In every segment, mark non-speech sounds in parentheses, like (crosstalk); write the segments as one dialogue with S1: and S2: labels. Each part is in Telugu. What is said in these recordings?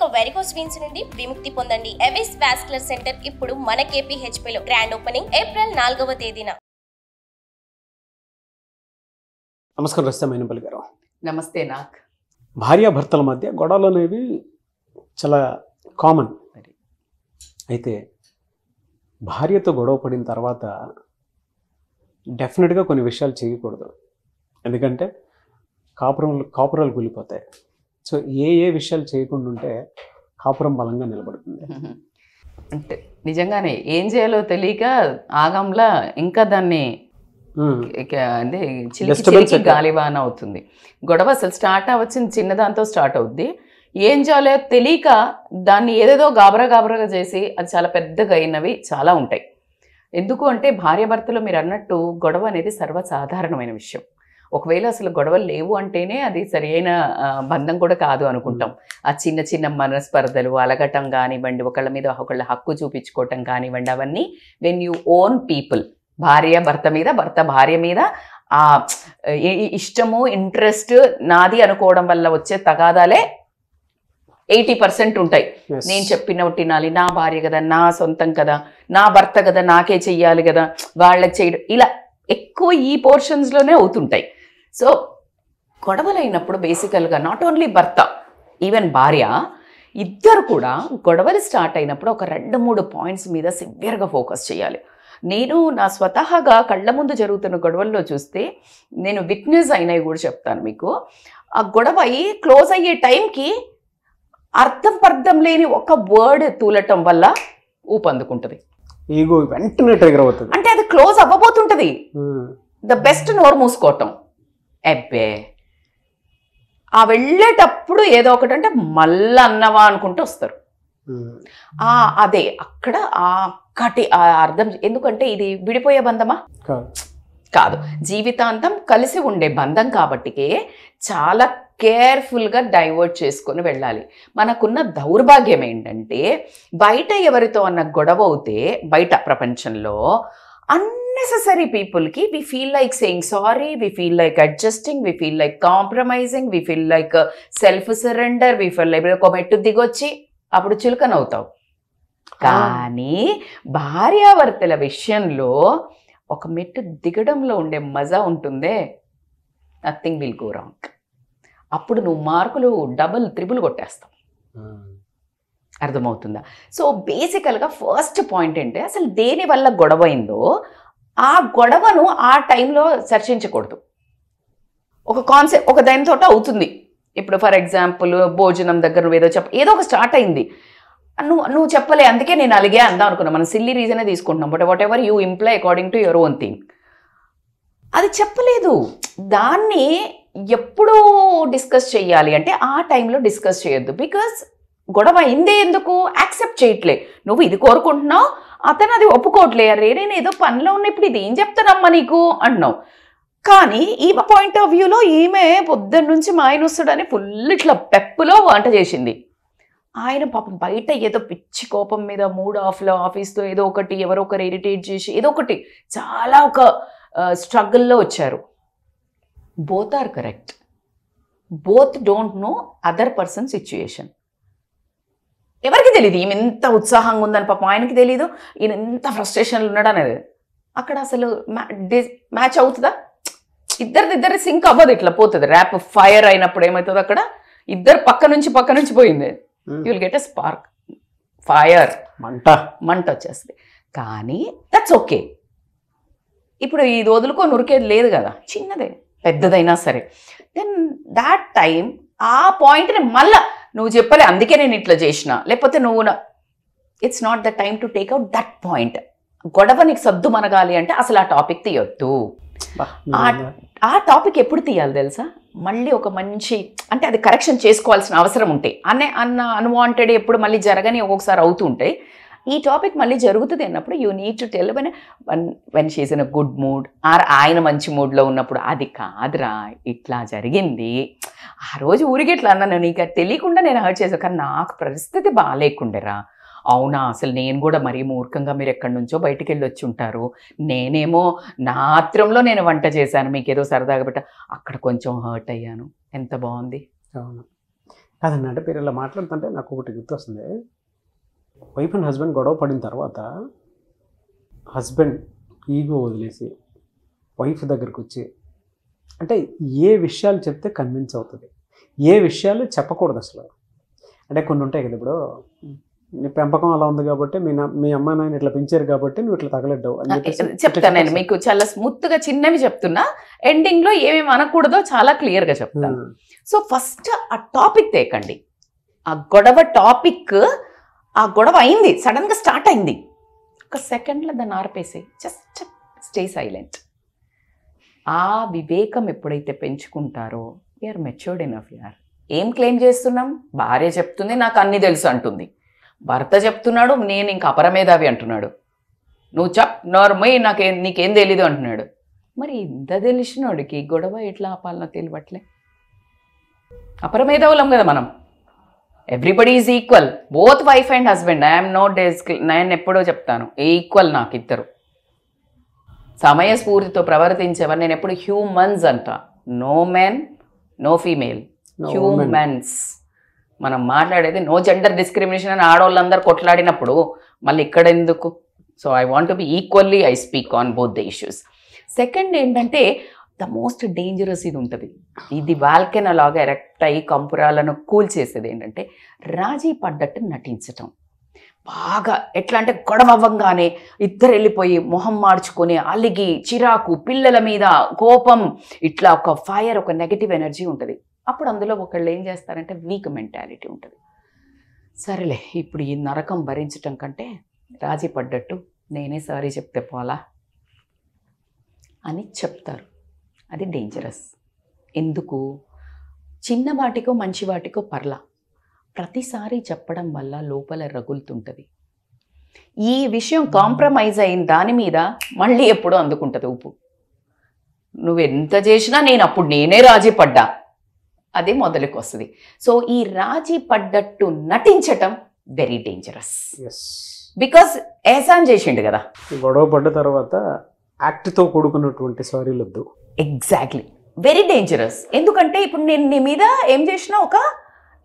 S1: మీకు వెరికోస్ వీన్స్ నుండి విముక్తి పొందండి ఎవిస్ వాస్కులర్ సెంటర్ ఇప్పుడు మన లో గ్రాండ్ ఓపెనింగ్ ఏప్రిల్ నాలుగవ తేదీన
S2: నమస్కారం రస్తే మైనపల్లి గారు
S1: నమస్తే నాక్
S2: భార్యాభర్తల మధ్య గొడవలు అనేవి చాలా కామన్ అయితే భార్యతో గొడవ పడిన తర్వాత డెఫినెట్గా కొన్ని విషయాలు చేయకూడదు ఎందుకంటే కాపురం కాపురాలు కూలిపోతాయి సో ఏ ఏ విషయాలు చేయకుండా ఉంటే కాపురం బలంగా నిలబడుతుంది
S1: అంటే నిజంగానే ఏం చేయాలో తెలియక ఆగంలా ఇంకా దాన్ని అంటే గాలివాన అవుతుంది గొడవ అసలు స్టార్ట్ అవ్వచ్చింది చిన్నదాంతో స్టార్ట్ అవుద్ది ఏం చేయాలో తెలియక దాన్ని ఏదేదో గాబరా గాబరాగా చేసి అది చాలా పెద్దగా అయినవి చాలా ఉంటాయి ఎందుకు అంటే భార్యాభర్తలో మీరు అన్నట్టు గొడవ అనేది సర్వసాధారణమైన విషయం ఒకవేళ అసలు గొడవలు లేవు అంటేనే అది సరియైన బంధం కూడా కాదు అనుకుంటాం ఆ చిన్న చిన్న మనస్పర్ధలు అలగటం కానివ్వండి ఒకళ్ళ మీద ఒకళ్ళ హక్కు చూపించుకోవటం కానివ్వండి అవన్నీ వెన్ యూ ఓన్ పీపుల్ భార్య భర్త మీద భర్త భార్య మీద ఆ ఇష్టము ఇంట్రెస్ట్ నాది అనుకోవడం వల్ల వచ్చే తగాదాలే ఎయిటీ పర్సెంట్ ఉంటాయి నేను చెప్పినవి తినాలి నా భార్య కదా నా సొంతం కదా నా భర్త కదా నాకే చెయ్యాలి కదా వాళ్ళకి చేయడం ఇలా ఎక్కువ ఈ పోర్షన్స్లోనే అవుతుంటాయి సో గొడవలైనప్పుడు బేసికల్గా నాట్ ఓన్లీ భర్త ఈవెన్ భార్య ఇద్దరు కూడా గొడవలు స్టార్ట్ అయినప్పుడు ఒక రెండు మూడు పాయింట్స్ మీద సివియర్గా ఫోకస్ చేయాలి నేను నా స్వతహాగా కళ్ళ ముందు జరుగుతున్న గొడవల్లో చూస్తే నేను విట్నెస్ అయినవి కూడా చెప్తాను మీకు ఆ గొడవ క్లోజ్ అయ్యే టైంకి అర్థం పర్థం లేని ఒక వర్డ్ తూలటం వల్ల ఊపందుకుంటుంది
S2: ఈగో వెంటనే ట్రిగర్ అవుతుంది
S1: అంటే అది క్లోజ్ అవ్వబోతుంటుంది
S2: ద
S1: hmm. బెస్ట్ నోరు మూసుకోవటం ఎబ్బే ఆ వెళ్ళేటప్పుడు ఏదో ఒకటి అంటే మళ్ళీ అన్నవా అనుకుంటూ వస్తారు ఆ అదే అక్కడ ఆ ఆ అర్థం ఎందుకంటే ఇది విడిపోయే బంధమా కాదు జీవితాంతం కలిసి ఉండే బంధం కాబట్టికే చాలా కేర్ఫుల్గా డైవర్ట్ చేసుకొని వెళ్ళాలి మనకున్న దౌర్భాగ్యం ఏంటంటే బయట ఎవరితో అన్న గొడవ అవుతే బయట ప్రపంచంలో అన్నెసరీ పీపుల్కి we feel like saying sorry we feel like adjusting we feel like compromising we feel like self surrender we feel like ఒక మెట్టు దిగొచ్చి అప్పుడు అవుతావు కానీ భార్యావర్తల విషయంలో ఒక మెట్టు దిగడంలో ఉండే మజా ఉంటుందే నథింగ్ విల్ గో రాంగ్ అప్పుడు నువ్వు మార్కులు డబుల్ త్రిబుల్ కొట్టేస్తావు అర్థమవుతుందా సో బేసికల్గా ఫస్ట్ పాయింట్ ఏంటి అసలు దేని వల్ల గొడవ అయిందో ఆ గొడవను ఆ టైంలో చర్చించకూడదు ఒక కాన్సెప్ట్ ఒక దానితో అవుతుంది ఇప్పుడు ఫర్ ఎగ్జాంపుల్ భోజనం దగ్గర ఏదో చెప్ప ఏదో ఒక స్టార్ట్ అయింది నువ్వు నువ్వు చెప్పలే అందుకే నేను అలిగే అందాం అనుకున్నాను మనం సిల్లీ రీజనే తీసుకుంటున్నాం but whatever you imply according to your own thing అది చెప్పలేదు దాన్ని ఎప్పుడూ డిస్కస్ చేయాలి అంటే ఆ టైంలో డిస్కస్ చేయొద్దు బికాస్ గొడవ అయిందే ఎందుకు యాక్సెప్ట్ చేయట్లే నువ్వు ఇది కోరుకుంటున్నావు అతను అది ఒప్పుకోవట్లే అరే నేను ఏదో పనిలో ఉన్నప్పుడు ఇది ఏం చెప్తానమ్మా నీకు అన్నావు కానీ ఈమె పాయింట్ ఆఫ్ వ్యూలో ఈమె పొద్దున్న నుంచి మా ఆయన వస్తాడని ఫుల్ ఇట్లా పెప్పులో వంట చేసింది ఆయన పాపం బయట ఏదో పిచ్చి కోపం మీద మూడ్ ఆఫ్లో ఆఫీస్తో ఏదో ఒకటి ఎవరో ఒకరు ఇరిటేట్ చేసి ఏదో ఒకటి చాలా ఒక స్ట్రగుల్లో వచ్చారు both are correct both don't know other person situation ఎవరికి తెలియదు ఈమె ఎంత ఉత్సాహంగా ఉందని పాపం ఆయనకి తెలియదు ఈయన ఎంత ఫ్రస్ట్రేషన్లు ఉన్నాడు అనేది అక్కడ అసలు మ్యాచ్ అవుతుందా ఇద్దరిది ఇద్దరి సింక్ అవ్వదు ఇట్లా పోతుంది ర్యాప్ ఫైర్ అయినప్పుడు ఏమవుతుంది అక్కడ ఇద్దరు పక్క నుంచి పక్క నుంచి పోయింది you will get a spark fire మంట మంట వచ్చేస్తుంది కానీ దట్స్ ఓకే ఇప్పుడు ఇది వదులుకో నురికేది లేదు కదా చిన్నదే పెద్దదైనా సరే దెన్ దాట్ టైం ఆ పాయింట్ని మళ్ళా నువ్వు చెప్పలే అందుకే నేను ఇట్లా చేసిన లేకపోతే నువ్వు it's not the time to take out that point గొడవ నీకు సద్దు మనగాలి అంటే అసలు ఆ టాపిక్ తీయొద్దు ఆ టాపిక్ ఎప్పుడు తీయాలి తెలుసా మళ్ళీ ఒక మంచి అంటే అది కరెక్షన్ చేసుకోవాల్సిన అవసరం ఉంటే అనే అన్న అన్వాంటెడ్ ఎప్పుడు మళ్ళీ జరగని ఒక్కొక్కసారి అవుతుంటాయి ఈ టాపిక్ మళ్ళీ జరుగుతుంది అన్నప్పుడు you need to tell when when she's in a good mood or ఆయన మంచి మూడ్లో ఉన్నప్పుడు అది కాదురా ఇట్లా జరిగింది ఆ రోజు ఊరికి ఇట్లా అన్నాను నీకు తెలియకుండా నేను హర్ట్ చేశాను కానీ నాకు పరిస్థితి బాగాలేకుండేరా అవునా అసలు నేను కూడా మరీ మూర్ఖంగా మీరు ఎక్కడి నుంచో బయటికి వెళ్ళి వచ్చి ఉంటారు నేనేమో నా ఆత్రంలో నేను వంట చేశాను మీకు ఏదో సరదాగా పెట్ట అక్కడ
S2: కొంచెం హర్ట్ అయ్యాను ఎంత బాగుంది అవును కాదన్న అంటే మీరు ఇలా మాట్లాడుతుంటే నాకు ఒకటి గుర్తొస్తుంది వైఫ్ అండ్ హస్బెండ్ గొడవ పడిన తర్వాత హస్బెండ్ ఈగో వదిలేసి వైఫ్ దగ్గరికి వచ్చి అంటే ఏ విషయాలు చెప్తే కన్విన్స్ అవుతుంది ఏ విషయాలు చెప్పకూడదు అసలు అంటే కొన్ని ఉంటాయి కదా ఇప్పుడు నీ పెంపకం అలా ఉంది కాబట్టి మీ మీ అమ్మ నాయన ఇట్లా పెంచారు కాబట్టి నువ్వు ఇట్లా చెప్తాను
S1: చెప్తానండి మీకు చాలా స్మూత్గా చిన్నవి చెప్తున్నా ఎండింగ్లో ఏమేమి అనకూడదో చాలా క్లియర్గా చెప్తాను hmm. సో ఫస్ట్ ఆ టాపిక్ తేకండి ఆ గొడవ టాపిక్ ఆ గొడవ అయింది సడన్గా స్టార్ట్ అయింది ఒక సెకండ్లో దాన్ని ఆర్పేసి జస్ట్ స్టే సైలెంట్ ఆ వివేకం ఎప్పుడైతే పెంచుకుంటారో యూఆర్ మెచ్యూర్డ్ ఎనఫ్ యార్ ఏం క్లెయిమ్ చేస్తున్నాం భార్య చెప్తుంది నాకు అన్నీ తెలుసు అంటుంది భర్త చెప్తున్నాడు నేను ఇంక అపరమేధావి అంటున్నాడు నువ్వు చెప్ నోర్మై నాకేం నీకేం తెలీదు అంటున్నాడు మరి ఇంత తెలిసినోడికి గొడవ ఎట్లా ఆపాలనో తెలియట్లే అపరమేధావులం కదా మనం everybody is equal both wife and husband I'm no డెస్ నేను ఎప్పుడో చెప్తాను ఈక్వల్ నాకు ఇద్దరు సమయస్ఫూర్తితో ప్రవర్తించేవారు నేను ఎప్పుడు హ్యూమన్స్ అంట no man no female humans మనం మాట్లాడేది నో జెండర్ డిస్క్రిమినేషన్ అని ఆడవాళ్ళందరూ కొట్లాడినప్పుడు మళ్ళీ ఇక్కడ ఎందుకు so I want be equally I speak on both the issues second ఏంటంటే ద మోస్ట్ డేంజరస్ ఇది ఉంటుంది ఇది వాల్కెనలాగా ఎరెక్ట్ అయ్యి కంపురాలను కూల్చేసేది ఏంటంటే రాజీ పడ్డట్టు నటించటం బాగా ఎట్లా అంటే గొడవ అవ్వంగానే ఇద్దరు వెళ్ళిపోయి మొహం మార్చుకొని అలిగి చిరాకు పిల్లల మీద కోపం ఇట్లా ఒక ఫైర్ ఒక నెగిటివ్ ఎనర్జీ ఉంటుంది అప్పుడు అందులో ఒకళ్ళు ఏం చేస్తారంటే వీక్ మెంటాలిటీ ఉంటుంది సరేలే ఇప్పుడు ఈ నరకం భరించటం కంటే రాజీ పడ్డట్టు నేనే సారీ చెప్తే పోలా అని చెప్తారు అది డేంజరస్ ఎందుకు చిన్న వాటికో మంచి వాటికో పర్ల ప్రతిసారి చెప్పడం వల్ల లోపల రగులుతుంటుంది ఈ విషయం కాంప్రమైజ్ అయిన దాని మీద మళ్ళీ ఎప్పుడూ అందుకుంటుంది ఉప్పు నువ్వెంత చేసినా నేను అప్పుడు నేనే రాజీ పడ్డా అదే మొదలుకు వస్తుంది సో ఈ రాజీ పడ్డట్టు నటించటం వెరీ డేంజరస్ బికాస్ ఏసాన్ చేసిండు కదా గొడవ పడ్డ తర్వాత యాక్ట్తో కూడుకున్నటువంటి వద్దు ఎగ్జాక్ట్లీ వెరీ డేంజరస్ ఎందుకంటే ఇప్పుడు నేను నీ మీద ఏం చేసిన ఒక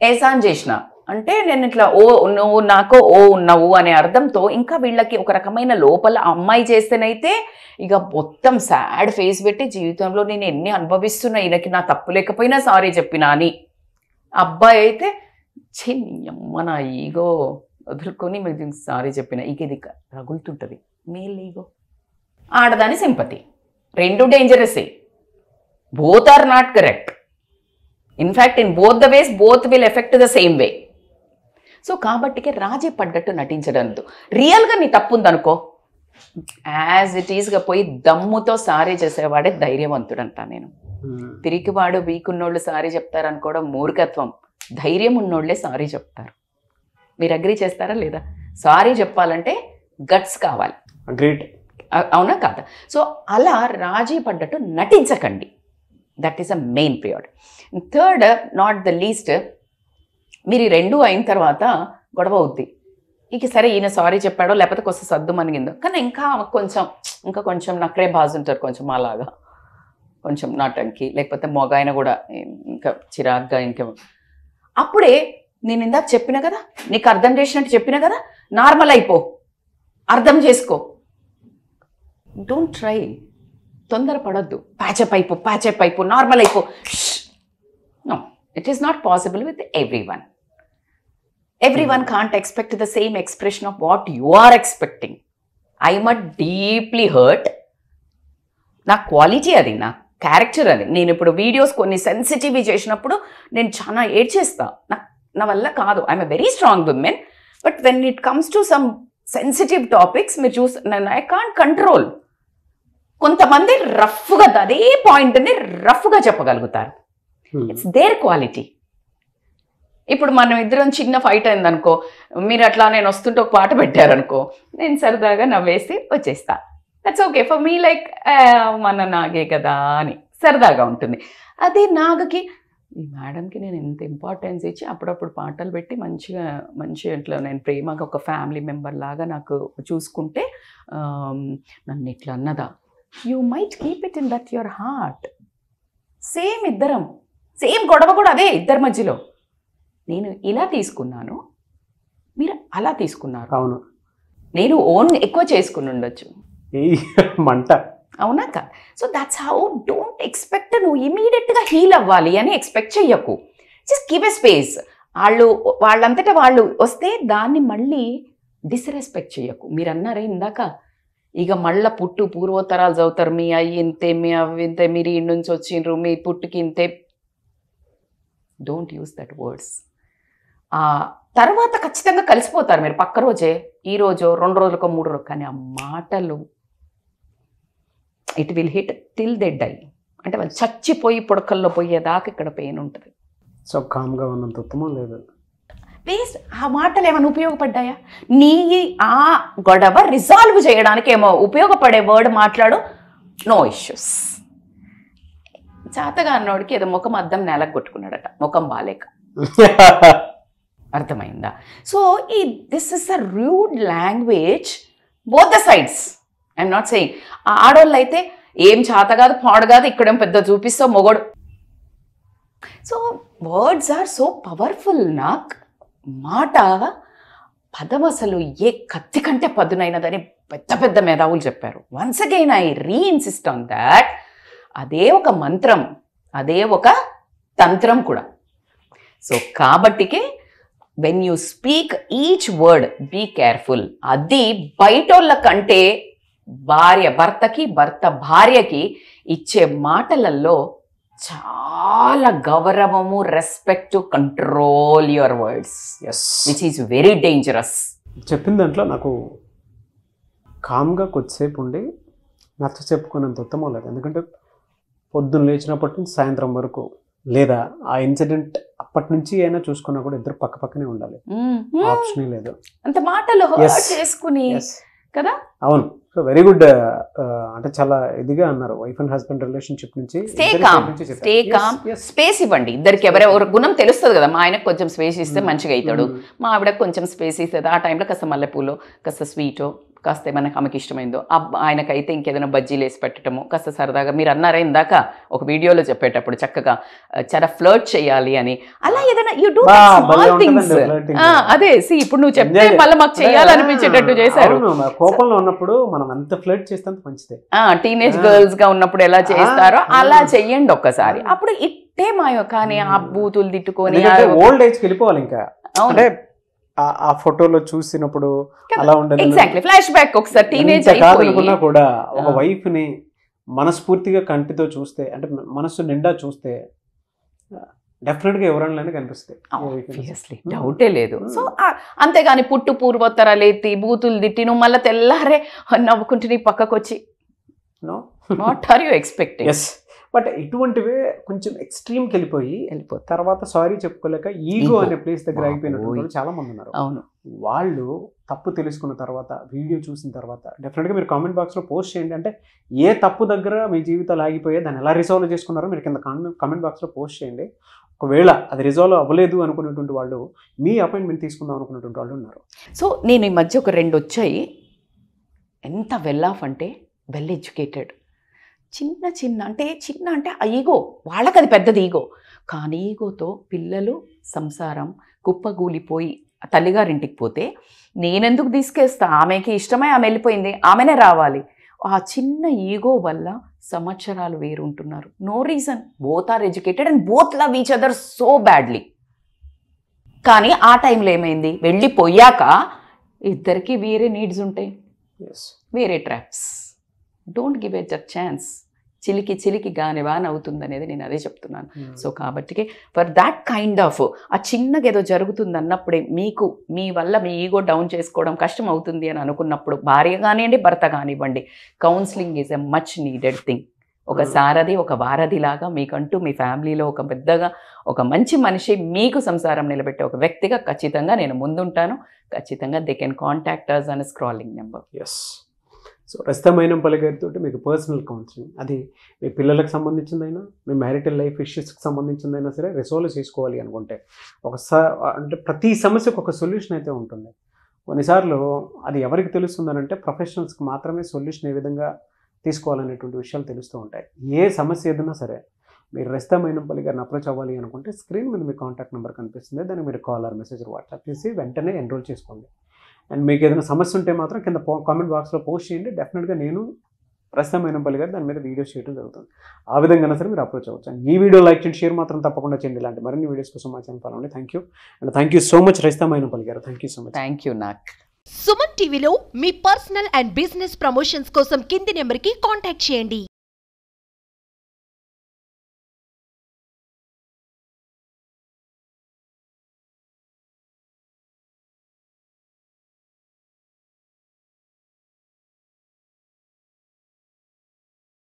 S1: ఎహసాన్ చేసిన అంటే నేను ఇట్లా ఓ నువ్వు నాకు ఓ ఉన్నావు అనే అర్థంతో ఇంకా వీళ్ళకి ఒక రకమైన లోపల అమ్మాయి చేస్తేనైతే ఇక మొత్తం సాడ్ ఫేస్ పెట్టి జీవితంలో నేను ఎన్ని అనుభవిస్తున్నా ఈయనకి నా తప్పు లేకపోయినా సారీ చెప్పిన అని అబ్బాయి అయితే చే అమ్మ నా ఈగో వదులుకొని మీకు సారీ చెప్పిన ఇక ఇది రగులుతుంటుంది మేల్ ఈగో ఆడదాని సింపతి రెండు డేంజరసే both are not correct. In fact, in both the ways, both will affect the same way. So కాబట్టికే రాజీ పడ్డట్టు నటించడంతో రియల్గా నీ తప్పు ఉందనుకో యాజ్ ఇట్ ఈస్గా పోయి దమ్ముతో సారీ చేసేవాడే ధైర్యవంతుడు అంటా నేను పిరికివాడు hmm. వీకున్నోళ్ళు సారీ చెప్తారనుకోవడం మూర్ఖత్వం ధైర్యం ఉన్నోళ్లే సారీ చెప్తారు మీరు అగ్రి చేస్తారా లేదా సారీ చెప్పాలంటే గట్స్ కావాలి అవునా కాదా సో అలా రాజీ పడ్డట్టు నటించకండి that is a main period third not the least మీరు ఈ రెండు అయిన తర్వాత గొడవ అవుద్ది ఇక సరే ఈయన సారీ చెప్పాడో లేకపోతే కొంచెం సర్దు మనిగిందో కానీ ఇంకా కొంచెం ఇంకా కొంచెం నక్కడే బాజుంటారు కొంచెం అలాగా కొంచెం నాటంకి లేకపోతే మగ ఆయన కూడా ఇంకా చిరాగ్గా ఇంకా అప్పుడే నేను ఇందాక చెప్పిన కదా నీకు అర్థం చేసినట్టు చెప్పిన కదా నార్మల్ అయిపో అర్థం చేసుకో డోంట్ ట్రై తొందర పడొద్దు ప్యాచప్ అయిపో ప్యాచప్ అయిపో నార్మల్ అయిపో no it is not possible with everyone everyone can't expect the same expression of what you are expecting I మట్ డీప్లీ హర్ట్ నా క్వాలిటీ అది నా క్యారెక్టర్ అది నేను ఇప్పుడు వీడియోస్ కొన్ని సెన్సిటివ్ చేసినప్పుడు నేను చాలా ఏడ్ నా నా వల్ల కాదు I'm a very strong woman but when it comes to some sensitive topics మీరు చూసి ఐ కాంట్ కంట్రోల్ కొంతమంది రఫ్గా అదే పాయింట్ని రఫ్గా చెప్పగలుగుతారు ఇట్స్ దేర్ క్వాలిటీ ఇప్పుడు మనం ఇద్దరం చిన్న ఫైట్ అయిందనుకో మీరు అట్లా నేను వస్తుంటే ఒక పాట పెట్టారనుకో నేను సరదాగా నవ్వేసి వచ్చేస్తా that's okay for me like మన నాగే కదా అని సరదాగా ఉంటుంది అదే నాగకి ఈ మేడంకి నేను ఎంత ఇంపార్టెన్స్ ఇచ్చి అప్పుడప్పుడు పాటలు పెట్టి మంచిగా మంచి ఇంట్లో నేను ప్రేమగా ఒక ఫ్యామిలీ మెంబర్ లాగా నాకు చూసుకుంటే నన్ను ఇట్లా అన్నదా you might keep it in that your heart same ఇద్దరం సేమ్ గొడవ కూడా అదే ఇద్దరి మధ్యలో నేను ఇలా తీసుకున్నాను మీరు అలా తీసుకున్నారు అవును నేను ఓన్ ఎక్కువ చేసుకుని ఉండొచ్చు మంట అవునా కాదు so that's how don't expect నువ్వు ఇమీడియట్గా హీల్ అవ్వాలి అని ఎక్స్పెక్ట్ చెయ్యకు జస్ట్ కీప్ ఎ స్పేస్ వాళ్ళు వాళ్ళంతటా వాళ్ళు వస్తే దాన్ని మళ్ళీ డిస్రెస్పెక్ట్ చేయకు మీరు అన్నారే ఇందాక ఇక మళ్ళా పుట్టు పూర్వోత్తరాలు చదువుతారు మీ అయ్యి ఇంతే మీ అవి ఇంతే మీరు ఈ నుంచి వచ్చిండ్రు మీ పుట్టుకి ఇంతే డోంట్ యూస్ దట్ వర్డ్స్ తర్వాత ఖచ్చితంగా కలిసిపోతారు మీరు పక్క రోజే ఈ రోజు రెండు రోజులకో మూడు రోజులు కానీ ఆ మాటలు it will hit till they die అంటే వాళ్ళు చచ్చిపోయి పొడకల్లో పోయేదాకా ఇక్కడ పెయిన్ ఉంటుంది
S2: సో కామ్గా ఉన్నంత ఉత్తమం లేదు
S1: అట్లీస్ట్ ఆ మాటలు ఏమైనా ఉపయోగపడ్డాయా నీ ఆ గొడవ రిజాల్వ్ చేయడానికి ఏమో ఉపయోగపడే వర్డ్ మాట్లాడు నో ఇష్యూస్ చేతగా అన్నోడికి ఏదో ముఖం అద్దం నెలకు కొట్టుకున్నాడట ముఖం బాలేక (laughs) అర్థమైందా సో ఈ this is a rude language both the sides I'm not saying ఆడవాళ్ళు అయితే ఏం చేత కాదు పాడు కాదు ఇక్కడేం పెద్ద చూపిస్తావు మొగోడు so words are so powerful నాక్ మాట పదం అసలు ఏ కత్తి కంటే పదునైనదని పెద్ద పెద్ద మేధావులు చెప్పారు once again I reinsist on that అదే ఒక మంత్రం అదే ఒక తంత్రం కూడా సో కాబట్టికి when you speak each word be careful అది బయటోళ్ళ కంటే భార్య భర్తకి భర్త భార్యకి ఇచ్చే మాటలలో చాలా చాలా గౌరవము respect to control your words which is
S2: very dangerous చెప్పిన దాంట్లో నాకు కామ్గా కొద్దిసేపు ఉండి నచ్చ చెప్పుకున్నంత ఉత్తమం లేదు ఎందుకంటే పొద్దున్న లేచినప్పటి నుంచి సాయంత్రం వరకు లేదా ఆ ఇన్సిడెంట్ అప్పటి నుంచి అయినా చూసుకున్నా కూడా ఇద్దరు పక్క పక్కనే ఉండాలి ఆప్షన్ లేదు
S1: అంత మాటలు చేసుకుని కదా
S2: అవును so very good uh, uh, అంటే చాలా ఇదిగా అన్నారు వైఫ్ అండ్ హస్బెండ్ రిలేషన్షిప్ నుంచి స్టే స్టే
S1: స్పేస్ ఇవ్వండి ఇద్దరికి ఎవరెవరు గుణం తెలుస్తుంది కదా మా ఆయనకు కొంచెం స్పేస్ ఇస్తే hmm. మంచిగా అవుతాడు hmm. మా ఆవిడ కొంచెం స్పేస్ ఇస్తుంది ఆ టైంలో కాస్త మల్లెపూలో కాస్త స్వీటో కాస్త ఏమైనా ఆమెకి ఇష్టమైందో ఆయనకైతే ఇంకేదైనా బజ్జీలు వేసి పెట్టడము కాస్త సరదాగా మీరు అన్నారే ఇందాక ఒక వీడియోలో చెప్పేటప్పుడు చక్కగా చాలా ఫ్లర్ట్ చేయాలి అని అలా
S2: ఏదైనా యూ డూ స్మాల్ థింగ్స్ అదే సి ఇప్పుడు నువ్వు చెప్తే మళ్ళీ మాకు చేయాలనిపించేటట్టు చేశారు కోపంలో ఉన్నప్పుడు మనం ఎంత ఫ్లర్ట్ చేస్తే మంచిదే
S1: టీనేజ్ గర్ల్స్ గా ఉన్నప్పుడు ఎలా చేస్తారో అలా చెయ్యండి ఒక్కసారి అప్పుడు ఇట్టే మాయో కానీ ఆ బూతులు తిట్టుకొని ఓల్డ్
S2: ఏజ్ వెళ్ళిపోవాలి ఇంకా అంటే ఆ ఫోటోలో చూసినప్పుడు అలా ఉండదు ఎగ్జాక్ట్లీ
S1: ఫ్లాష్ బ్యాక్ ఒకసారి టీనేజ్ కాదనుకున్నా కూడా ఒక
S2: వైఫ్ ని మనస్ఫూర్తిగా కంటితో చూస్తే అంటే మనస్సు నిండా చూస్తే డెఫినెట్ గా ఎవరైనా కనిపిస్తాయి డౌటే hmm. లేదు సో hmm.
S1: అంతేగాని పుట్టు పూర్వోత్తరాలేతి బూతులు తిట్టి నువ్వు మళ్ళీ తెల్లారే నవ్వుకుంటే నీ పక్కకు వచ్చి
S2: no what are you expecting but ఇటువంటివే కొంచెం ఎక్స్ట్రీమ్కి వెళ్ళిపోయి వెళ్ళిపోయి తర్వాత సారీ చెప్పుకోలేక ఈగో అనే ప్లేస్ దగ్గర అయిపోయినట్టు చాలా మంది ఉన్నారు అవును వాళ్ళు తప్పు తెలుసుకున్న తర్వాత వీడియో చూసిన తర్వాత డెఫినెట్గా మీరు కామెంట్ బాక్స్లో పోస్ట్ చేయండి అంటే ఏ తప్పు దగ్గర మీ జీవితాలు ఆగిపోయే దాన్ని ఎలా రిజాల్వ్ చేసుకున్నారో మీరు కింద కామెంట్ బాక్స్లో పోస్ట్ చేయండి ఒకవేళ అది రిజాల్వ్ అవ్వలేదు అనుకున్నటువంటి వాళ్ళు మీ అపాయింట్మెంట్ తీసుకుందాం అనుకున్నటువంటి వాళ్ళు ఉన్నారు
S1: సో నేను ఈ మధ్య ఒక రెండు వచ్చాయి ఎంత వెల్ ఆఫ్ అంటే వెల్ ఎడ్యుకేటెడ్ చిన్న చిన్న అంటే చిన్న అంటే ఈగో వాళ్ళకి అది పెద్దది ఈగో కానీ ఈగోతో పిల్లలు సంసారం కుప్పగూలిపోయి తల్లిగారింటికి పోతే నేనెందుకు తీసుకేస్తా ఆమెకి ఇష్టమై ఆమె వెళ్ళిపోయింది ఆమెనే రావాలి ఆ చిన్న ఈగో వల్ల సంవత్సరాలు వేరుంటున్నారు no reason both are educated and both love each other so badly కానీ ఆ టైంలో ఏమైంది వెళ్ళిపోయాక ఇద్దరికి వేరే నీడ్స్ ఉంటాయి వేరే traps don't give at chance చిలికి చిలికి గాని వాన అవుతుందనేది నేను అదే చెప్తున్నాను hmm. సో కాబట్టి ఫర్ దాట్ కైండ్ ఆఫ్ ఆ చిన్నగా ఏదో జరుగుతుంది అన్నప్పుడే మీకు మీ వల్ల మీ ఈగో డౌన్ చేసుకోవడం కష్టం అవుతుంది అని అనుకున్నప్పుడు భార్య కానివ్వండి భర్త కానివ్వండి counselling is a much needed thing ఒక hmm. సారథి ఒక వారధిలాగా మీకంటూ మీ ఫ్యామిలీలో ఒక పెద్దగా ఒక మంచి మనిషి మీకు సంసారం నిలబెట్టే ఒక వ్యక్తిగా ఖచ్చితంగా నేను ముందుంటాను
S2: ఖచ్చితంగా దే కెన్ కాంటాక్టర్స్
S1: అండ్ అని స్క్రాలింగ్ నెంబర్ ఎస్
S2: సో రస్తమైన పలిగారితో మీకు పర్సనల్ కౌన్సిలింగ్ అది మీ పిల్లలకు సంబంధించిందైనా మీ మ్యారిటల్ లైఫ్ ఇష్యూస్కి సంబంధించిందైనా సరే రిసాల్వ్ చేసుకోవాలి అనుకుంటే ఒక అంటే ప్రతి సమస్యకు ఒక సొల్యూషన్ అయితే ఉంటుంది కొన్నిసార్లు అది ఎవరికి తెలుస్తుందనంటే ప్రొఫెషనల్స్కి మాత్రమే సొల్యూషన్ ఏ విధంగా తీసుకోవాలనేటువంటి విషయాలు తెలుస్తూ ఉంటాయి ఏ సమస్య ఏదైనా సరే మీరు రస్తమైన మైనంపల్లి గారిని అప్రోచ్ అవ్వాలి అనుకుంటే స్క్రీన్ మీద మీ కాంటాక్ట్ నెంబర్ కనిపిస్తుంది దానికి మీరు కాల్ ఆర్ మెసేజ్ వాట్సాప్ చేసి వెంటనే ఎన్రోల్ చేసుకోండి అండ్ మీకు ఏదైనా సమస్య ఉంటే మాత్రం కింద కామెంట్ బాక్స్లో పోస్ట్ చేయండి డెఫినెట్గా నేను పల్లి గారు దాని మీద వీడియో చేయడం జరుగుతుంది ఆ విధంగా సరే మీరు అప్రోచ్ అవ్వచ్చు అండ్ ఈ వీడియో లైక్ చేయండి షేర్ మాత్రం తప్పకుండా చేయండి ఇలాంటి మరిన్ని వీడియోస్ కోసం మా channel follow thank you and thank you so much Palli గారు thank you so much thank you నాక్
S1: సుమన్ టీవీలో మీ పర్సనల్ అండ్ బిజినెస్ ప్రమోషన్స్ కోసం కింది నెంబర్కి కాంటాక్ట్ చేయండి